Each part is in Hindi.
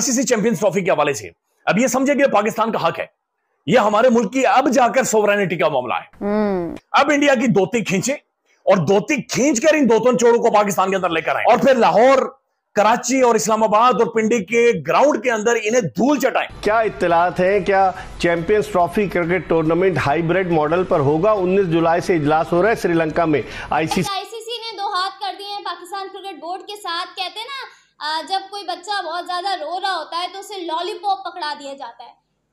आईसीसी चैंपियंस ट्रॉफी के हवाले से अब ये समझे कि पाकिस्तान का हक है ये हमारे मुल्क की अब जाकर सोवरेनिटी का मामला है हम्म। अब इंडिया की दोती खींचे और दोती खींच कर इन दोतों चोरों को पाकिस्तान के अंदर लेकर आए और फिर लाहौर कराची और इस्लामाबाद और पिंडी के ग्राउंड के अंदर इन्हें धूल चटाएं क्या इतलात है क्या champions trophy cricket tournament hybrid model पर होगा 19 जुलाई से इजलास हो रहा है श्रीलंका में आईसीसी आईसीसी ने दो हाथ कर दिए हैं पाकिस्तान क्रिकेट बोर्ड के साथ कहते ना जब कोई बच्चा बहुत ज़्यादा रो रहा होता है तो उसे लॉलीपॉप पकड़ा दिया जाता है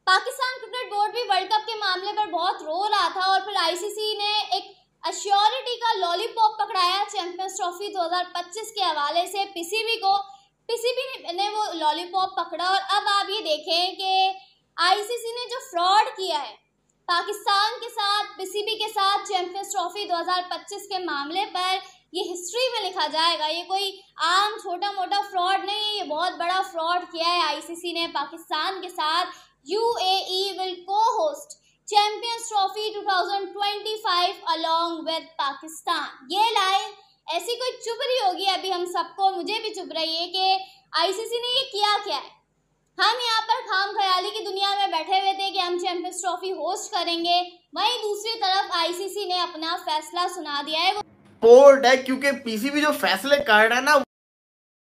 पाकिस्तान क्रिकेट बोर्ड भी वर्ल्ड कप के मामले पर बहुत रो रहा था और फिर आईसीसी ने एक अश्योरिटी का लॉलीपॉप पकड़ाया चैंपियंस ट्रॉफी 2025 के हवाले से पीसीबी को पीसीबी ने वो लॉलीपॉप पकड़ा और अब आप ये देखें कि आईसीसी ने जो फ्रॉड किया है पाकिस्तान के साथ पीसीबी के साथ चैंपियंस ट्रॉफी 2025 के मामले पर ये हिस्ट्री में लिखा जाएगा ये कोई आम छोटा मोटा फ्रॉड नहीं है ये बहुत बड़ा फ्रॉड किया है आईसीसी ने पाकिस्तान के साथ यूएई विल को host champions trophy 2025 along with Pakistan ये लाए ऐसी कोई चुभ रही होगी अभी हम सबको मुझे भी चुभ रही है कि आईसीसी ने ये किया क्या है हम यहाँ पर खाम ख्याली की दुनिया में बैठे हुए थे कि हम चैंपियंस ट्रॉफी होस्ट करेंगे वहीं दूसरी तरफ आईसीसी ने अपना फैसला सुना दिया है पोर्ट है क्योंकि पीसीबी जो फैसले कर रहा है ना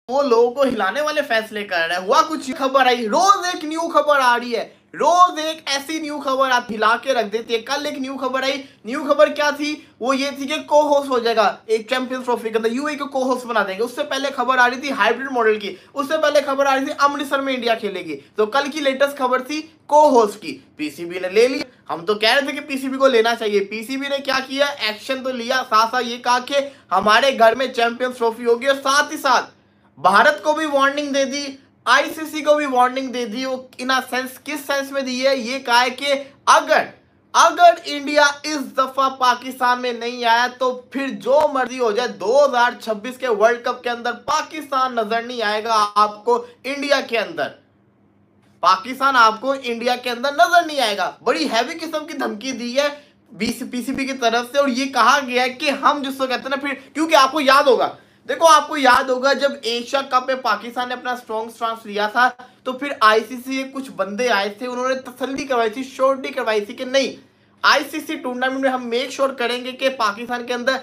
वो लोगों को हिलाने वाले फैसले कर रहा है हुआ कुछ खबर आई रोज एक न्यू खबर आ रही है रोज एक ऐसी न्यू खबर आप हिला के रख देती है कल एक न्यू खबर आई न्यू खबर क्या थी वो ये थी कि को होस्ट हो जाएगा एक चैंपियंस ट्रॉफी के अंदर यू को को होस्ट बना देंगे उससे पहले खबर आ रही थी हाइब्रिड मॉडल की उससे पहले खबर आ रही थी अमृतसर में इंडिया खेलेगी तो कल की लेटेस्ट खबर थी को होस्ट की पीसीबी ने ले ली हम तो कह रहे थे कि पीसीबी को लेना चाहिए पीसीबी ने क्या किया एक्शन तो लिया साथ साथ ये कहा कि हमारे घर में चैंपियंस ट्रॉफी होगी और साथ ही साथ भारत को भी वार्निंग दे दी आईसीसी को भी वार्निंग दे दी वो इन सेंस किस सेंस में दी है ये कहा है कि अगर अगर इंडिया इस दफा पाकिस्तान में नहीं आया तो फिर जो मर्जी हो जाए 2026 के वर्ल्ड कप के अंदर पाकिस्तान नजर नहीं आएगा आपको इंडिया के अंदर पाकिस्तान आपको इंडिया के अंदर नजर नहीं आएगा बड़ी हैवी किस्म की धमकी दी है बीसीपीसीबी की तरफ से और ये कहा गया है कि हम जिसको कहते हैं ना फिर क्योंकि आपको याद होगा देखो आपको याद होगा जब एशिया कप में पाकिस्तान ने अपना स्ट्रॉन्ग स्टांस लिया था तो फिर आईसीसी के कुछ बंदे आए थे उन्होंने तसल्ली करवाई थी श्योरिटी करवाई थी कि नहीं आईसीसी टूर्नामेंट में हम मेक श्योर करेंगे कि पाकिस्तान के अंदर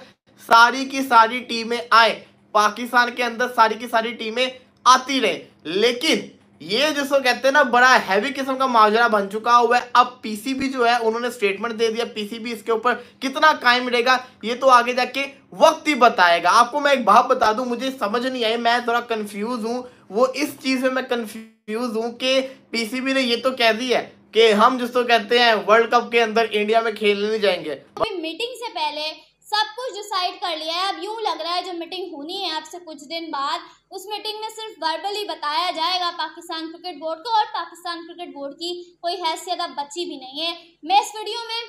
सारी की सारी टीमें आए पाकिस्तान के अंदर सारी की सारी टीमें आती रहे लेकिन ये जिसको कहते हैं ना बड़ा हैवी किस्म का मुआवजरा बन चुका हुआ है अब पीसीबी जो है उन्होंने स्टेटमेंट दे दिया पीसीबी इसके ऊपर कितना कायम रहेगा ये तो आगे जाके वक्त ही बताएगा आपको मैं एक बात बता दूं मुझे समझ नहीं आई मैं थोड़ा कंफ्यूज हूं वो इस चीज में मैं कंफ्यूज हूं कि पीसीबी ने ये तो कह दी है कि हम जिसको कहते हैं वर्ल्ड कप के अंदर इंडिया में खेलने जाएंगे मीटिंग से पहले सब कुछ डिसाइड कर लिया है अब यूँ लग रहा है जो मीटिंग होनी है आपसे कुछ दिन बाद उस मीटिंग में सिर्फ वर्बली बताया जाएगा पाकिस्तान क्रिकेट बोर्ड को और पाकिस्तान क्रिकेट बोर्ड की कोई हैसियत अब बची भी नहीं है मैं इस वीडियो में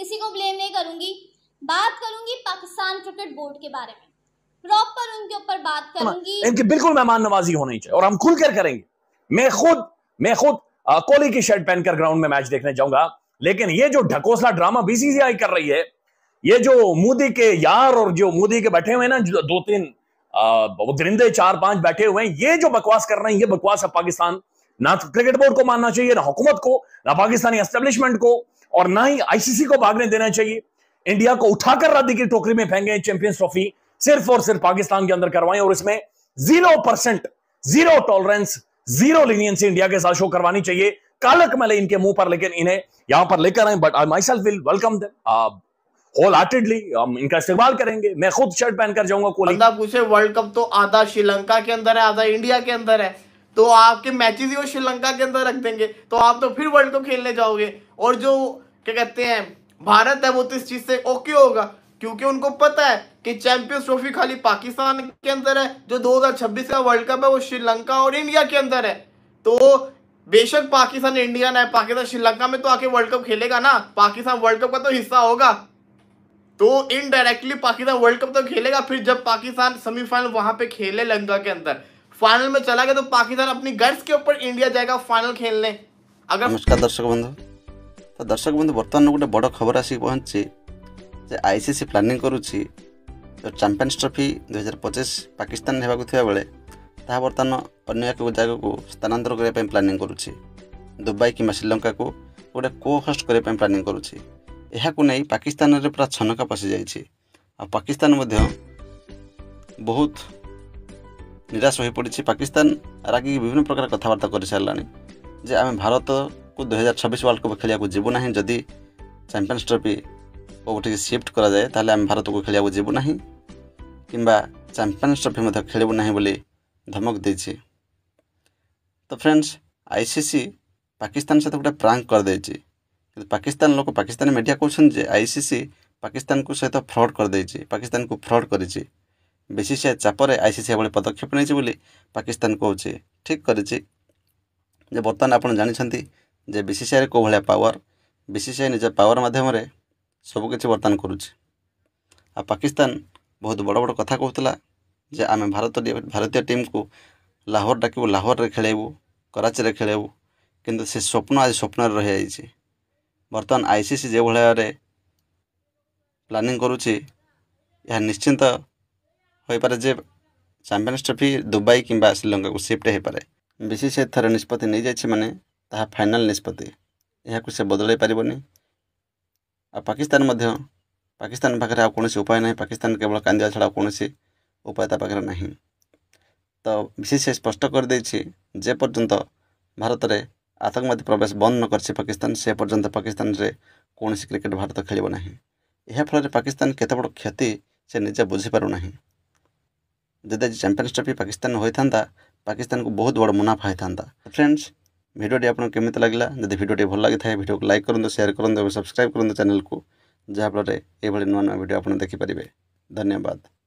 किसी को ब्लेम नहीं करूँगी बात करूँगी पाकिस्तान क्रिकेट बोर्ड के बारे में प्रॉपर उनके ऊपर बात करूंगी इनकी बिल्कुल मेहमान नवाजी होनी चाहिए और हम खुल कर करेंगे मैं खुद मैं खुद कोहली की शर्ट पहनकर ग्राउंड में मैच देखने जाऊंगा लेकिन ये जो ढकोसला ड्रामा बीसीसीआई कर रही है ये जो मोदी के यार और जो मोदी के बैठे हुए हैं ना दो तीन वो दरिंदे चार पांच बैठे हुए हैं ये जो बकवास कर रहे हैं ये बकवास है पाकिस्तान ना तो क्रिकेट बोर्ड को मानना चाहिए ना हुकूमत को ना पाकिस्तानी एस्टेब्लिशमेंट को और ना ही आईसीसी को भागने देना चाहिए इंडिया को उठाकर राधी की टोकरी में फेंगे चैंपियंस ट्रॉफी सिर्फ और सिर्फ पाकिस्तान के अंदर करवाएं और इसमें zero percent zero tolerance zero leniency India के साथ शो करवानी चाहिए कालक मैले इनके मुंह पर लेकिन इन्हें यहां पर लेकर आए but I myself will welcome wholeheartedly हम इनका इस्तेमाल करेंगे मैं खुद शर्ट पहनकर जाऊंगा कोहली मतलब पूछे वर्ल्ड कप तो आधा श्रीलंका के अंदर है आधा इंडिया के अंदर है तो आपके मैचेस ही वो श्रीलंका के अंदर रख देंगे तो आप तो फिर वर्ल्ड कप खेलने जाओगे और जो क्या कहते हैं भारत है वो तो इस चीज से ओके होगा क्योंकि उनको पता है कि चैंपियंस ट्रॉफी खाली पाकिस्तान के अंदर है जो 2026 का वर्ल्ड कप है वो श्रीलंका और इंडिया के अंदर है तो बेशक पाकिस्तान इंडिया ना है पाकिस्तान श्रीलंका में तो आके वर्ल्ड कप खेलेगा ना पाकिस्तान वर्ल्ड कप का तो हिस्सा होगा तो इनडायरेक्टली पाकिस्तान वर्ल्ड कप तो खेलेगा फिर जब पाकिस्तान सेमीफाइनल वहां पे खेले लंका के अंदर फाइनल में चला गया तो पाकिस्तान अपनी गर्ल्स के ऊपर इंडिया जाएगा फाइनल खेलने अगर नमस्कार दर्शक बंधु तो दर्शक बंधु बर्तमान गोटे बड़ खबर आसिक पहुंची जे आईसीसी प्लानिंग करुच्ची जो चैंपियंस ट्रॉफी दुई हजार पचिश पाकिस्तान होगा बेले ତାହା ବର୍ତ୍ତମାନ ଅନ୍ୟ ଏକ ଜାଗାକୁ ସ୍ଥାନାନ୍ତର କରିବା ପାଇଁ ପ୍ଲାନିଂ କରୁଛି श्रीलंका को गोटे को କୋ ହୋଷ୍ଟ କରିବା ପାଇଁ ପ୍ଲାନିଂ କରୁଛି ଏହାକୁ ନେଇ ପାକିସ୍ତାନରେ ପୁରା ଛନକା ପଶିଯାଇଛି ଆଉ ପାକିସ୍ତାନ ମଧ୍ୟ ବହୁତ ନିରାଶ ହୋଇପଡ଼ିଛି ପାକିସ୍ତାନ ରାଗିକି ବିଭିନ୍ନ ପ୍ରକାର କଥାବାର୍ତ୍ତା କରିସାରିଲାଣି ଯେ ଆମେ ଭାରତକୁ ଦୁଇହଜାର ଛବିଶ ୱାର୍ଲ୍ଡ କପ୍ ଖେଳିବାକୁ ଯିବୁ ନାହିଁ ଯଦି ଚାମ୍ପିଅନ୍ସ ଟ୍ରଫି କେଉଁଠିକି ସିଫ୍ଟ କରାଯାଏ ତାହେଲେ ଆମେ ଭାରତକୁ ଖେଳିବାକୁ ଯିବୁ ନାହିଁ କିମ୍ବା ଚାମ୍ପିଅନ୍ସ ଟ୍ରଫି ମଧ୍ୟ ଖେଳିବୁ ନାହିଁ ବୋଲି ଧମକ ଦେଇଛି ତ friends I C C Pakistan ସହିତ ଗୋଟେ ପ୍ରାଙ୍କ କରିଦେଇଛି ପାକିସ୍ତାନ ଲୋକ ପାକିସ୍ତାନୀ ମିଡ଼ିଆ କହୁଛନ୍ତି ଯେ ଆଇସିସି ପାକିସ୍ତାନକୁ ସହିତ ଫ୍ରଡ଼୍ କରିଦେଇଛି ପାକିସ୍ତାନକୁ ଫ୍ରଡ଼୍ କରିଛି ବିସିସିଆଇ ଚାପରେ ଆଇସିସି ଏଭଳି ପଦକ୍ଷେପ ନେଇଛି ବୋଲି ପାକିସ୍ତାନ କହୁଛି ଠିକ୍ କରିଛି ଯେ ବର୍ତ୍ତମାନ ଆପଣ ଜାଣିଛନ୍ତି ଯେ ବିସିସିଆଇର କେଉଁ ଭଳିଆ ପାୱାର ବିସିସିଆଇ ନିଜ ପାୱାର ମାଧ୍ୟମରେ ସବୁକିଛି ବର୍ତ୍ତମାନ କରୁଛି ଆଉ ପାକିସ୍ତାନ ବହୁତ ବଡ଼ ବଡ଼ କଥା କହୁଥିଲା ଯେ ଆମେ ଭାରତ ଭାରତୀୟ ଟିମ୍କୁ ଲାହୋର ଡାକିବୁ ଲାହୋରରେ ଖେଳାଇବୁ କରାଚିରେ ଖେଳାଇବୁ କିନ୍ତୁ ସେ ସ୍ୱପ୍ନ ଆଜି ସ୍ୱପ୍ନରେ ରହିଯାଇଛି ବର୍ତ୍ତମାନ ଆଇ ସି ସି ଯେଉଁଭଳି ଭାବରେ ପ୍ଲାନିଂ କରୁଛି ଏହା ନିଶ୍ଚିନ୍ତ ହୋଇପାରେ ଯେ ଚାମ୍ପିୟନ୍ସ ଟ୍ରଫି ଦୁବାଇ କିମ୍ବା ଶ୍ରୀଲଙ୍କାକୁ ସିଫ୍ଟ ହୋଇପାରେ ବିସିସିଆଇ ଥରେ ନିଷ୍ପତ୍ତି ନେଇଯାଇଛି ମାନେ ତାହା ଫାଇନାଲ୍ ନିଷ୍ପତ୍ତି ଏହାକୁ ସେ ବଦଳାଇ ପାରିବନି ଆଉ ପାକିସ୍ତାନ ମଧ୍ୟ ପାକିସ୍ତାନ ପାଖରେ ଆଉ କୌଣସି ଉପାୟ ନାହିଁ ପାକିସ୍ତାନ କେବଳ କାନ୍ଦିବା ଛଡ଼ା ଆଉ କୌଣସି ଉପାୟ ତା ପାଖରେ ନାହିଁ ତ ବିସିସିଆଇ ସ୍ପଷ୍ଟ କରିଦେଇଛି ଯେପର୍ଯ୍ୟନ୍ତ ଭାରତରେ आतंकवादी प्रवेश बंद न कर पाकिस्तान से पर्यंत पाकिस्तान में कौन सी क्रिकेट भारत खेल ना यह फल पाकिस्तान केत बड़ क्षति से निजे बुझीप जब आज चंपिन्स ट्रफी पाकिस्तान होता पाकिस्तान को बहुत बड़ मुनाफा होता है फ्रेंड्स भिडियोटी आपको कमि लगेगा जब भिडियो भल लगी है भिडियो को लाइक करूँ सेयार करूँ सब्सक्राइब करूँ चेल को जहाँफल नुआ नुआ भिड आप देखिपर धन्यवाद